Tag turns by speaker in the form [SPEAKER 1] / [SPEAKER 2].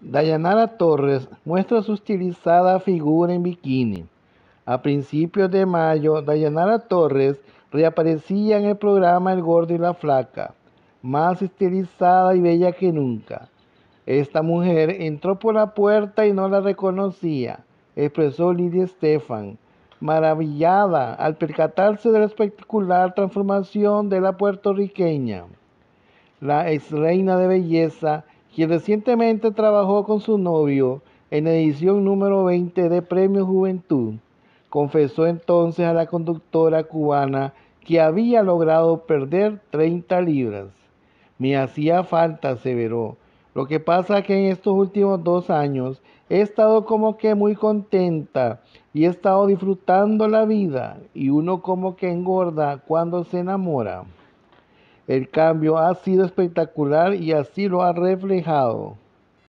[SPEAKER 1] Dayanara Torres muestra su estilizada figura en bikini. A principios de mayo, Dayanara Torres reaparecía en el programa El Gordo y la Flaca, más estilizada y bella que nunca. Esta mujer entró por la puerta y no la reconocía, expresó Lidia Estefan, maravillada al percatarse de la espectacular transformación de la puertorriqueña. La ex reina de belleza quien recientemente trabajó con su novio en edición número 20 de Premio Juventud, confesó entonces a la conductora cubana que había logrado perder 30 libras. Me hacía falta, aseveró. Lo que pasa es que en estos últimos dos años he estado como que muy contenta y he estado disfrutando la vida y uno como que engorda cuando se enamora. El cambio ha sido espectacular y así lo ha reflejado.